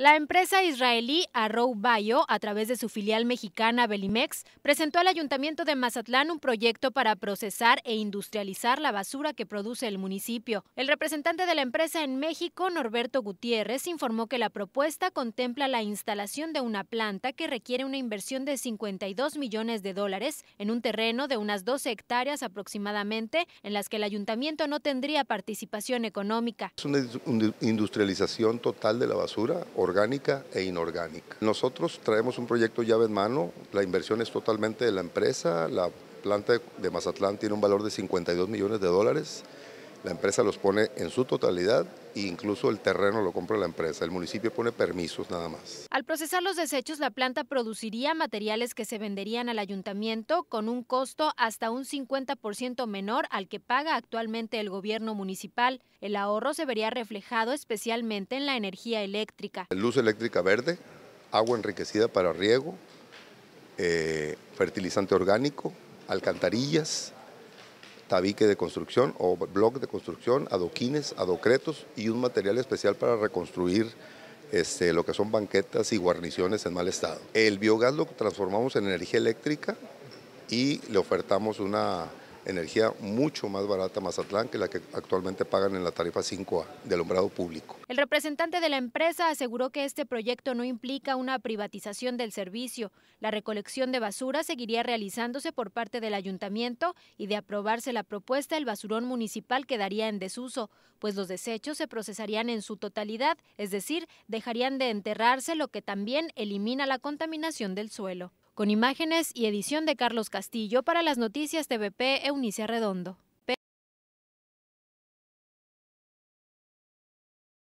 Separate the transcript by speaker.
Speaker 1: La empresa israelí Arrow Bayo, a través de su filial mexicana Belimex, presentó al Ayuntamiento de Mazatlán un proyecto para procesar e industrializar la basura que produce el municipio. El representante de la empresa en México, Norberto Gutiérrez, informó que la propuesta contempla la instalación de una planta que requiere una inversión de 52 millones de dólares en un terreno de unas 12 hectáreas aproximadamente, en las que el ayuntamiento no tendría participación económica. Es
Speaker 2: una industrialización total de la basura orgánica e inorgánica. Nosotros traemos un proyecto llave en mano, la inversión es totalmente de la empresa, la planta de Mazatlán tiene un valor de 52 millones de dólares. La empresa los pone en su totalidad e incluso el terreno lo compra la empresa. El municipio pone permisos nada más.
Speaker 1: Al procesar los desechos, la planta produciría materiales que se venderían al ayuntamiento con un costo hasta un 50% menor al que paga actualmente el gobierno municipal. El ahorro se vería reflejado especialmente en la energía eléctrica.
Speaker 2: Luz eléctrica verde, agua enriquecida para riego, eh, fertilizante orgánico, alcantarillas, tabique de construcción o bloque de construcción, adoquines, adocretos y un material especial para reconstruir este, lo que son banquetas y guarniciones en mal estado. El biogás lo transformamos en energía eléctrica y le ofertamos una energía mucho más barata Mazatlán que la que actualmente pagan en la tarifa 5A de alumbrado público.
Speaker 1: El representante de la empresa aseguró que este proyecto no implica una privatización del servicio. La recolección de basura seguiría realizándose por parte del ayuntamiento y de aprobarse la propuesta el basurón municipal quedaría en desuso, pues los desechos se procesarían en su totalidad, es decir, dejarían de enterrarse, lo que también elimina la contaminación del suelo con imágenes y edición de Carlos Castillo para las noticias TVP Eunice Redondo.